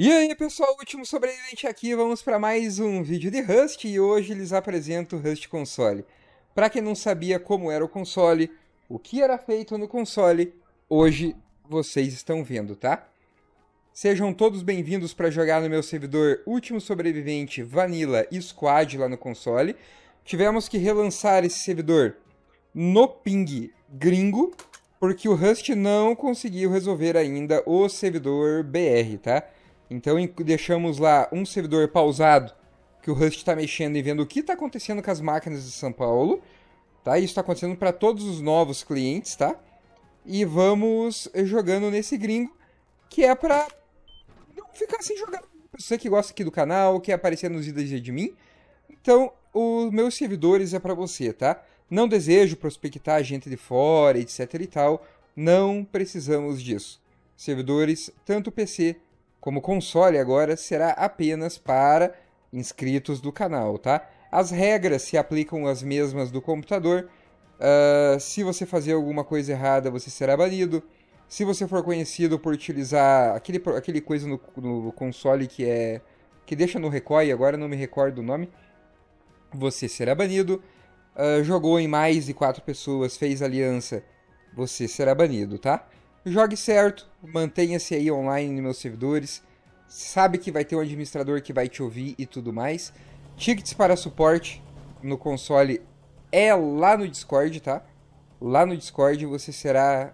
E aí pessoal, último sobrevivente aqui, vamos para mais um vídeo de Rust e hoje lhes apresento o Rust Console. Para quem não sabia como era o console, o que era feito no console, hoje vocês estão vendo, tá? Sejam todos bem-vindos para jogar no meu servidor Último Sobrevivente Vanilla Squad lá no console. Tivemos que relançar esse servidor no ping gringo, porque o Rust não conseguiu resolver ainda o servidor BR, tá? Então deixamos lá um servidor pausado que o Rust está mexendo e vendo o que está acontecendo com as máquinas de São Paulo. Tá? Isso está acontecendo para todos os novos clientes, tá? E vamos jogando nesse gringo, que é para não ficar sem jogar. Você que gosta aqui do canal, quer aparecer nos idas de mim. Então, os meus servidores é para você, tá? Não desejo prospectar gente de fora, etc e tal. Não precisamos disso. Servidores, tanto PC como console agora será apenas para inscritos do canal, tá? As regras se aplicam as mesmas do computador. Uh, se você fazer alguma coisa errada, você será banido. Se você for conhecido por utilizar aquele, aquele coisa no, no console que é que deixa no recoil, agora não me recordo o nome, você será banido. Uh, jogou em mais de quatro pessoas, fez aliança, você será banido, tá? jogue certo, mantenha-se aí online, nos meus servidores. Sabe que vai ter um administrador que vai te ouvir e tudo mais. Tickets para suporte no console é lá no Discord, tá? Lá no Discord você será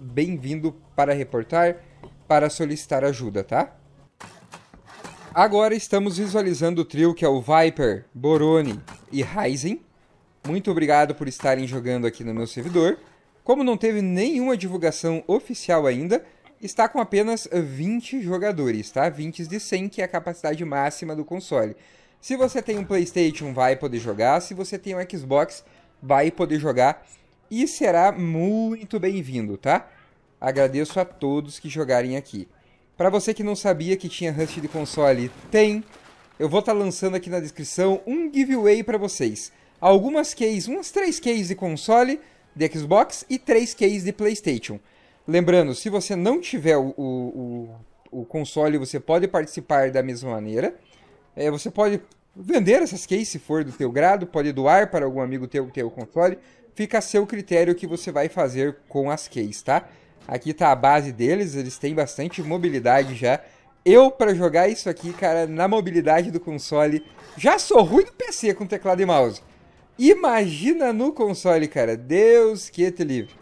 bem-vindo para reportar, para solicitar ajuda, tá? Agora estamos visualizando o trio que é o Viper, Boroni e Ryzen. Muito obrigado por estarem jogando aqui no meu servidor. Como não teve nenhuma divulgação oficial ainda, está com apenas 20 jogadores, tá? 20 de 100, que é a capacidade máxima do console. Se você tem um PlayStation, vai poder jogar. Se você tem um Xbox, vai poder jogar. E será muito bem-vindo, tá? Agradeço a todos que jogarem aqui. Para você que não sabia que tinha Rust de console, tem. Eu vou estar tá lançando aqui na descrição um giveaway para vocês. Algumas cases, umas três cases de console de Xbox e 3 cases de PlayStation. Lembrando, se você não tiver o, o, o console, você pode participar da mesma maneira. É, você pode vender essas cases, se for do teu grado, pode doar para algum amigo teu que tem o console. Fica a seu critério o que você vai fazer com as cases, tá? Aqui está a base deles, eles têm bastante mobilidade já. Eu, para jogar isso aqui, cara, na mobilidade do console, já sou ruim do PC com teclado e mouse. Imagina no console, cara. Deus que te livre.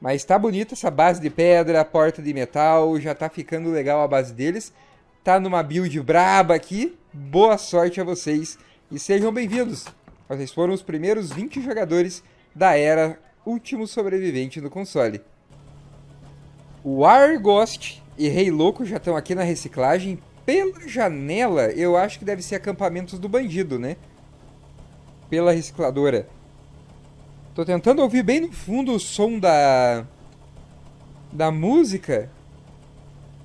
Mas tá bonita essa base de pedra, a porta de metal, já tá ficando legal a base deles. Tá numa build braba aqui. Boa sorte a vocês e sejam bem-vindos. Vocês foram os primeiros 20 jogadores da era último sobrevivente do console. O Argost e Rei Louco já estão aqui na reciclagem. Pela janela, eu acho que deve ser acampamentos do bandido, né? pela recicladora. Tô tentando ouvir bem no fundo o som da da música.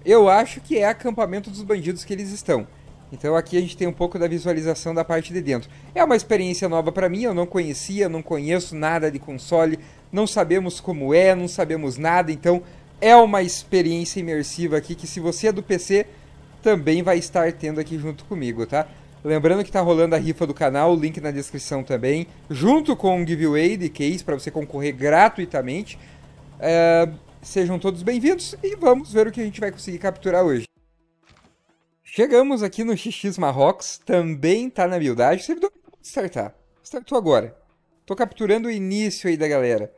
Eu acho que é acampamento dos bandidos que eles estão. Então aqui a gente tem um pouco da visualização da parte de dentro. É uma experiência nova para mim, eu não conhecia, não conheço nada de console, não sabemos como é, não sabemos nada, então é uma experiência imersiva aqui que se você é do PC também vai estar tendo aqui junto comigo, tá? Lembrando que está rolando a rifa do canal, link na descrição também, junto com o giveaway de case para você concorrer gratuitamente. É, sejam todos bem-vindos e vamos ver o que a gente vai conseguir capturar hoje. Chegamos aqui no XX Marrocos, também está na buildagem, servidor startar. Startou agora. Tô capturando o início aí da galera.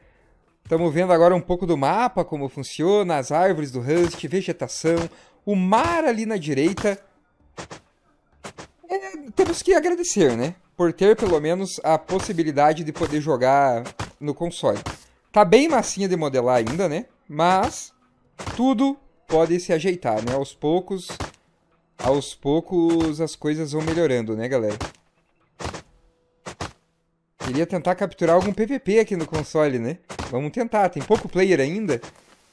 Estamos vendo agora um pouco do mapa, como funciona, as árvores do Rust, vegetação, o mar ali na direita. É, temos que agradecer, né? Por ter pelo menos a possibilidade de poder jogar no console. Tá bem massinha de modelar ainda, né? Mas tudo pode se ajeitar, né? Aos poucos, aos poucos as coisas vão melhorando, né, galera? Queria tentar capturar algum PVP aqui no console, né? Vamos tentar, tem pouco player ainda.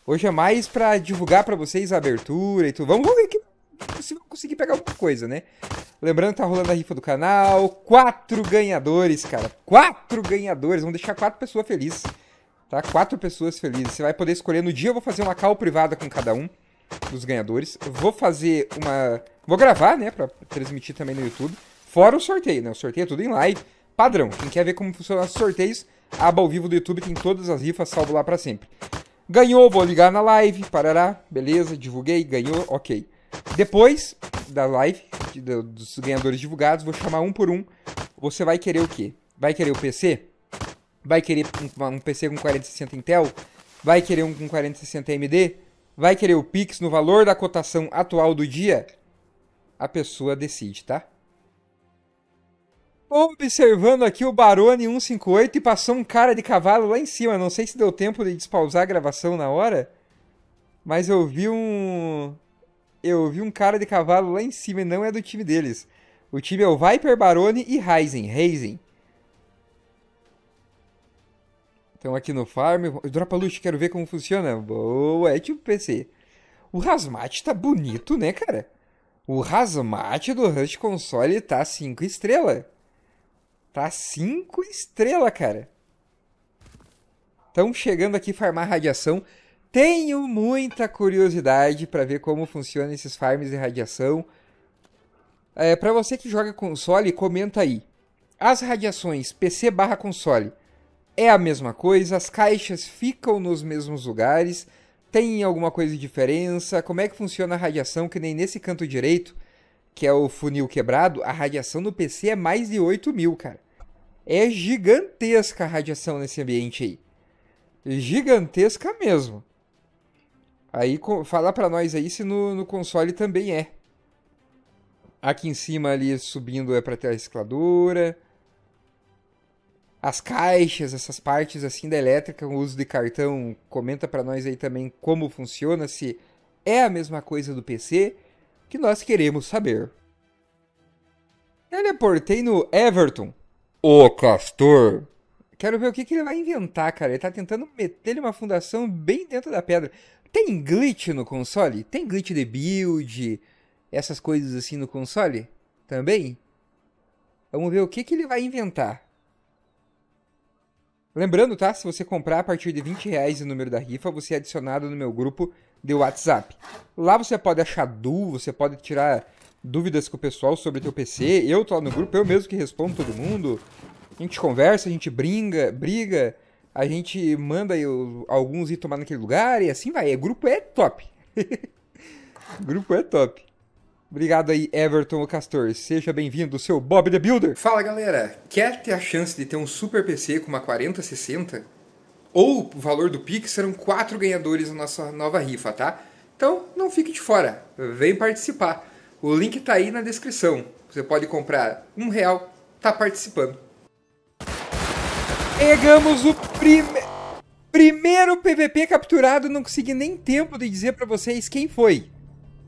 Hoje é mais pra divulgar pra vocês a abertura e tudo. Vamos ver o que possível conseguir pegar alguma coisa, né? Lembrando que tá rolando a rifa do canal. Quatro ganhadores, cara. Quatro ganhadores. Vamos deixar quatro pessoas felizes. Tá? Quatro pessoas felizes. Você vai poder escolher. No dia eu vou fazer uma call privada com cada um dos ganhadores. Vou fazer uma. Vou gravar, né? Pra transmitir também no YouTube. Fora o sorteio, né? O sorteio é tudo em live. Padrão. Quem quer ver como funcionam os sorteios, aba ao vivo do YouTube tem todas as rifas salvo lá para sempre. Ganhou, vou ligar na live, parará, beleza, divulguei, ganhou, ok. Depois da live, de, de, dos ganhadores divulgados, vou chamar um por um. Você vai querer o quê? Vai querer o PC? Vai querer um, um PC com 4060 Intel? Vai querer um com 4060 AMD? Vai querer o Pix no valor da cotação atual do dia? A pessoa decide, tá? Observando aqui o Barone 158 e passou um cara de cavalo lá em cima. Não sei se deu tempo de despausar a gravação na hora, mas eu vi um eu vi um cara de cavalo lá em cima e não é do time deles. O time é o Viper, Barone e Ryzen. Ryzen. Então aqui no farm. Dropa Lux, quero ver como funciona. Boa, é tipo PC. O Razmat tá bonito, né, cara? O Razmat do Rush Console tá 5 estrela. Tá 5 estrela, cara. Estão chegando aqui farmar radiação tenho muita curiosidade para ver como funcionam esses farms de radiação. É, para você que joga console, comenta aí. As radiações PC barra console é a mesma coisa? As caixas ficam nos mesmos lugares? Tem alguma coisa de diferença? Como é que funciona a radiação? Que nem nesse canto direito, que é o funil quebrado, a radiação no PC é mais de 8 mil, cara. É gigantesca a radiação nesse ambiente aí. Gigantesca mesmo. Aí fala para nós aí se no, no, console também é. Aqui em cima ali subindo é para ter a recicladora. As caixas, essas partes assim da elétrica, o uso de cartão, comenta para nós aí também como funciona, se é a mesma coisa do PC, que nós queremos saber. Teleportei no Everton. O Castor Quero ver o que, que ele vai inventar, cara. Ele tá tentando meter uma fundação bem dentro da pedra. Tem glitch no console? Tem glitch de build? Essas coisas assim no console? Também? Vamos ver o que, que ele vai inventar. Lembrando, tá? Se você comprar a partir de 20 reais o número da rifa, você é adicionado no meu grupo de WhatsApp. Lá você pode achar duo, você pode tirar dúvidas com o pessoal sobre o teu PC. Eu tô lá no grupo, eu mesmo que respondo todo mundo. A gente conversa, a gente brinca, briga, a gente manda eu, alguns ir tomar naquele lugar e assim vai. O grupo é top. grupo é top. Obrigado aí, Everton Castor. Seja bem-vindo, seu Bob the Builder. Fala, galera. Quer ter a chance de ter um super PC com uma 4060? Ou o valor do Pix serão quatro ganhadores na nossa nova rifa, tá? Então, não fique de fora. Vem participar. O link tá aí na descrição. Você pode comprar um real, tá participando. Pegamos o prime... primeiro PVP capturado, não consegui nem tempo de dizer para vocês quem foi.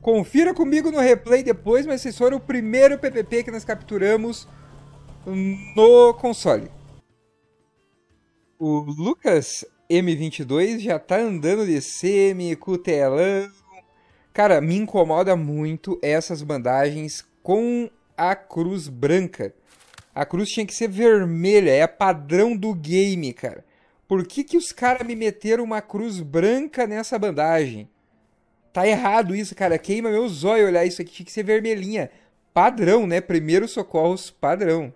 Confira comigo no replay depois, mas vocês foram o primeiro PVP que nós capturamos no console. O Lucas M22 já tá andando de semi, cutelão. Cara, me incomoda muito essas bandagens com a cruz branca. A cruz tinha que ser vermelha, é padrão do game, cara. Por que, que os caras me meteram uma cruz branca nessa bandagem? Tá errado isso, cara. Queima meu zóio olhar isso aqui. Tinha que ser vermelhinha. Padrão, né? Primeiros socorros padrão.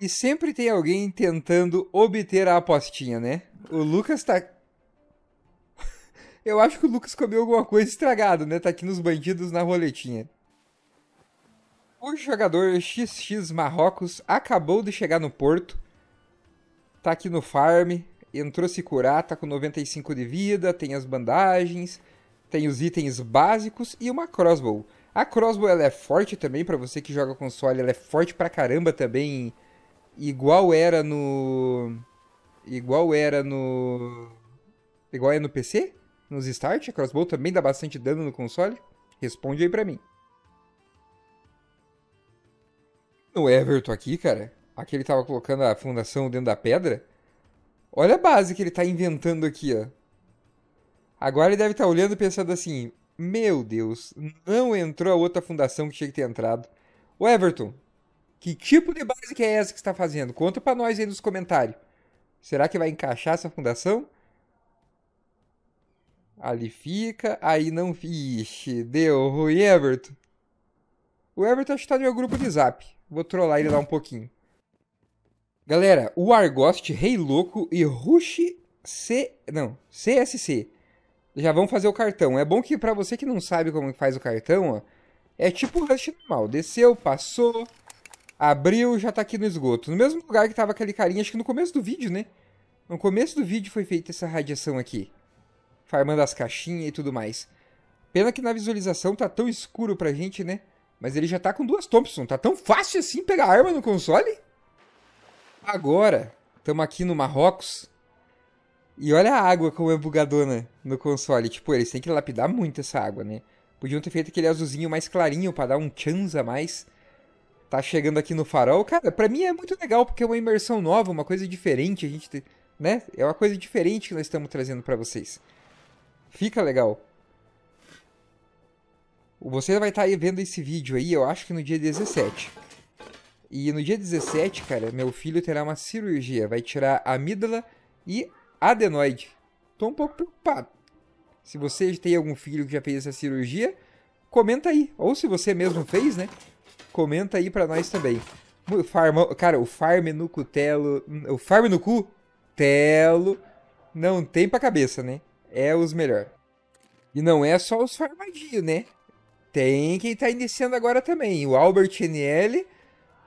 E sempre tem alguém tentando obter a apostinha, né? O Lucas tá. Eu acho que o Lucas comeu alguma coisa estragada, né? Tá aqui nos bandidos na roletinha. O jogador XX Marrocos acabou de chegar no Porto, tá aqui no farm, entrou se curar, tá com 95 de vida, tem as bandagens, tem os itens básicos e uma crossbow. A crossbow ela é forte também, para você que joga console, ela é forte pra caramba também, igual era no... igual era no... igual é no PC, nos start, a crossbow também dá bastante dano no console? Responde aí pra mim. O Everton aqui, cara, aqui ele tava colocando a fundação dentro da pedra. Olha a base que ele tá inventando aqui, ó. Agora ele deve estar tá olhando e pensando assim: Meu Deus, não entrou a outra fundação que tinha que ter entrado. O Everton, que tipo de base que é essa que está fazendo? Conta para nós aí nos comentários. Será que vai encaixar essa fundação? Ali fica, aí não. Ixi, deu ruim, Everton. O Everton está no meu grupo de zap. Vou trollar ele lá um pouquinho. Galera, o Argost, Rei Louco e Rush C... Não, CSC. Já vão fazer o cartão. É bom que para você que não sabe como faz o cartão, ó, é tipo Rush normal. Desceu, passou, abriu, já tá aqui no esgoto. No mesmo lugar que tava aquele carinha, acho que no começo do vídeo, né? No começo do vídeo foi feita essa radiação aqui. Farmando as caixinhas e tudo mais. Pena que na visualização tá tão escuro pra gente, né? Mas ele já tá com duas Thompson. Tá tão fácil assim pegar arma no console? Agora, estamos aqui no Marrocos. E olha a água como é bugadona né, no console. Tipo, eles têm que lapidar muito essa água, né? Podiam ter feito aquele azulzinho mais clarinho para dar um chance a mais. Tá chegando aqui no farol. Cara, pra mim é muito legal porque é uma imersão nova, uma coisa diferente. A gente, né? É uma coisa diferente que nós estamos trazendo para vocês. Fica legal. Você vai estar tá aí vendo esse vídeo aí, eu acho que no dia 17. E no dia 17, cara, meu filho terá uma cirurgia. Vai tirar amígdala e adenoide. Tô um pouco preocupado. Se você tem algum filho que já fez essa cirurgia, comenta aí. Ou se você mesmo fez, né? Comenta aí pra nós também. Farmão, cara, o farm no cutelo... O farm no cu? Telo... Não tem pra cabeça, né? É os melhor. E não é só os farmadios, né? Tem quem tá iniciando agora também. O Albert NL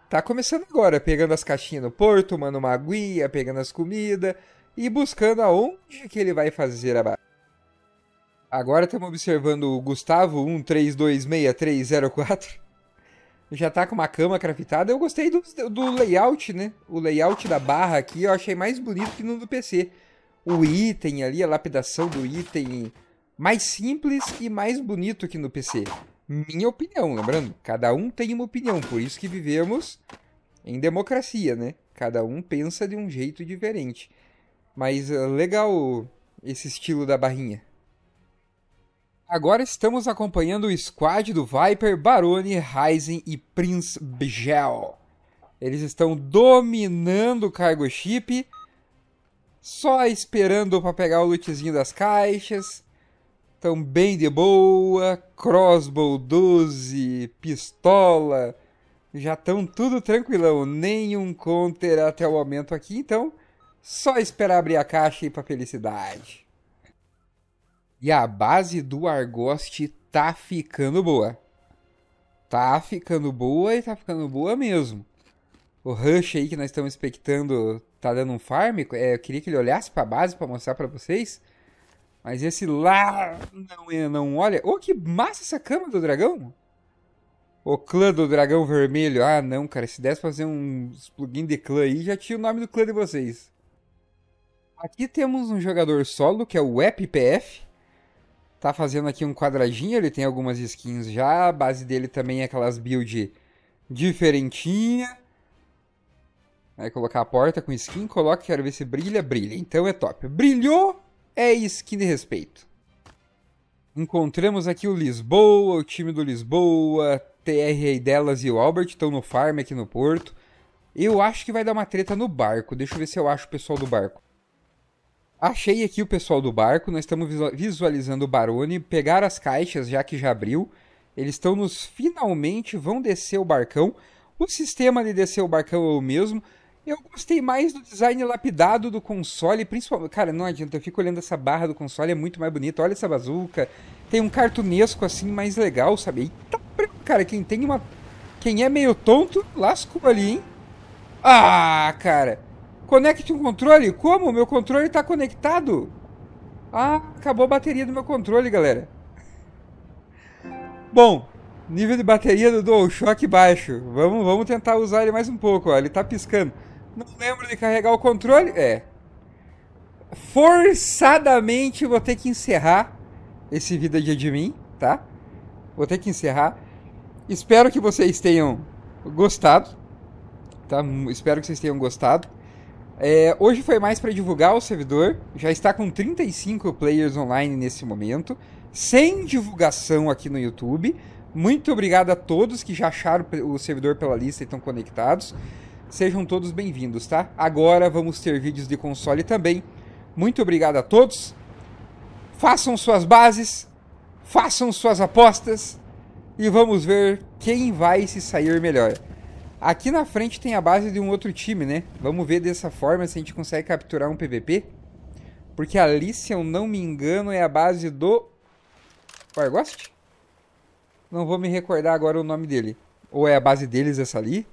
tá começando agora, pegando as caixinhas no porto, tomando uma aguinha, pegando as comidas e buscando aonde que ele vai fazer a barra. Agora estamos observando o Gustavo 1326304. Já tá com uma cama craftada. Eu gostei do, do layout, né? O layout da barra aqui eu achei mais bonito que no do PC. O item ali, a lapidação do item mais simples e mais bonito que no PC minha opinião, lembrando, cada um tem uma opinião, por isso que vivemos em democracia, né? Cada um pensa de um jeito diferente. Mas eh, legal esse estilo da barrinha. Agora estamos acompanhando o squad do Viper, Barone, Ryzen e Prince Bigel. Eles estão dominando o cargo chip, só esperando para pegar o lootzinho das caixas. Então, bem de boa, crossbow 12, pistola, já estão tudo tranquilão, nenhum counter até o momento aqui, então só esperar abrir a caixa e ir pra felicidade. E a base do Argost tá ficando boa. Tá ficando boa e tá ficando boa mesmo. O rush aí que nós estamos expectando tá dando um farm. É, eu queria que ele olhasse pra base para mostrar para vocês. Mas esse lá não, é não olha. Ô, oh, que massa essa cama do dragão! O clã do dragão vermelho. Ah, não, cara. Se desse fazer um plugin de clã aí, já tinha o nome do clã de vocês. Aqui temos um jogador solo, que é o WebPF. Tá fazendo aqui um quadradinho, ele tem algumas skins já. A base dele também é aquelas build diferentinha. Vai colocar a porta com skin, coloca, quero ver se brilha, brilha. Então é top. Brilhou! é que me respeito. Encontramos aqui o Lisboa, o time do Lisboa, TR delas e o Albert estão no farm aqui no porto. Eu acho que vai dar uma treta no barco. Deixa eu ver se eu acho o pessoal do barco. Achei aqui o pessoal do barco. Nós estamos visualizando o Barone. Pegaram as caixas, já que já abriu. Eles estão nos... Finalmente vão descer o barcão. O sistema de descer o barcão é o mesmo. Eu gostei mais do design lapidado do console, principalmente. Cara, não adianta, eu fico olhando essa barra do console, é muito mais bonita. Olha essa bazuca. Tem um cartunesco assim mais legal, sabe? Eita, cara, quem tem uma. Quem é meio tonto, lascou ali, hein? Ah, cara. Conecte um controle? Como? Meu controle tá conectado? Ah, acabou a bateria do meu controle, galera. Bom, nível de bateria do DualShock baixo. Vamos, vamos tentar usar ele mais um pouco, ó. Ele tá piscando. Não lembro de carregar o controle. É. Forçadamente vou ter que encerrar esse Vida de Admin, tá? Vou ter que encerrar. Espero que vocês tenham gostado. Tá? Espero que vocês tenham gostado. É, hoje foi mais para divulgar o servidor. Já está com 35 players online nesse momento. Sem divulgação aqui no YouTube. Muito obrigado a todos que já acharam o servidor pela lista e estão conectados. Sejam todos bem-vindos, tá? Agora vamos ter vídeos de console também. Muito obrigado a todos. Façam suas bases, façam suas apostas e vamos ver quem vai se sair melhor. Aqui na frente tem a base de um outro time, né? Vamos ver dessa forma se a gente consegue capturar um PVP. Porque ali, se eu não me engano, é a base do... Argost. Não vou me recordar agora o nome dele. Ou é a base deles essa ali?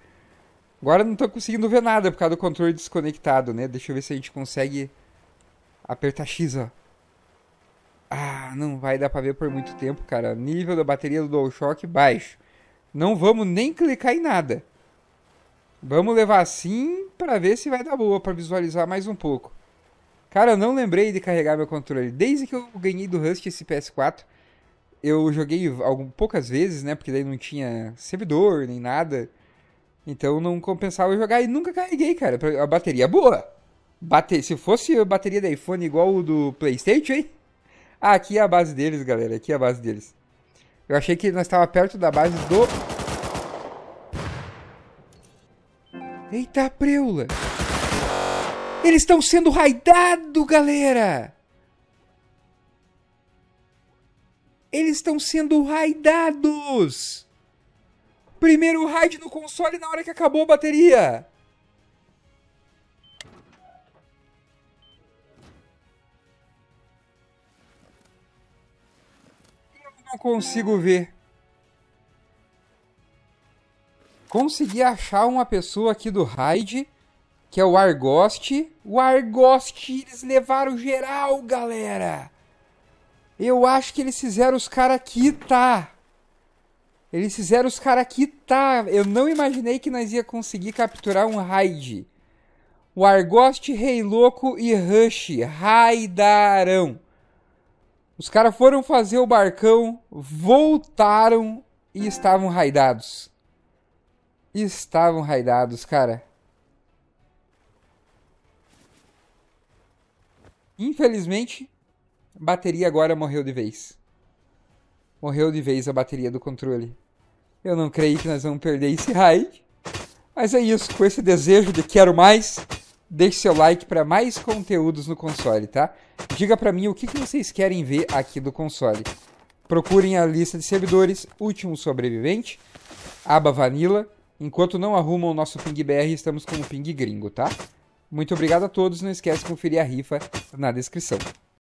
Agora não estou conseguindo ver nada por causa do controle desconectado, né? Deixa eu ver se a gente consegue apertar X, ó. Ah, não vai dar para ver por muito tempo, cara. Nível da bateria do DualShock baixo. Não vamos nem clicar em nada. Vamos levar assim para ver se vai dar boa para visualizar mais um pouco. Cara, eu não lembrei de carregar meu controle. Desde que eu ganhei do Rust esse PS4, eu joguei algumas, poucas vezes, né? Porque daí não tinha servidor nem nada. Então não compensava jogar e nunca carreguei, cara. A bateria é boa. Bate... Se fosse a bateria da iPhone igual o do PlayStation, hein? Ah, aqui é a base deles, galera. Aqui é a base deles. Eu achei que nós estávamos perto da base do... Eita preula! Eles estão sendo raidados, galera! Eles estão sendo raidados! Primeiro raid no console na hora que acabou a bateria. Eu não consigo ver. Consegui achar uma pessoa aqui do raid, que é o Argost. O Argost, eles levaram geral, galera. Eu acho que eles fizeram os caras quitar. Tá? Eles fizeram os caras tá. Eu não imaginei que nós ia conseguir capturar um raid. O Argost, Rei Louco e Rush raidaram. Os caras foram fazer o barcão, voltaram e estavam raidados. Estavam raidados, cara. Infelizmente, a bateria agora morreu de vez. Morreu de vez a bateria do controle. Eu não creio que nós vamos perder esse raid. Mas é isso, com esse desejo de quero mais, deixe seu like para mais conteúdos no console, tá? Diga para mim o que, que vocês querem ver aqui do console. Procurem a lista de servidores, último sobrevivente, aba vanilla. Enquanto não arrumam o nosso ping BR, estamos com o ping gringo, tá? Muito obrigado a todos, não esquece de conferir a rifa na descrição.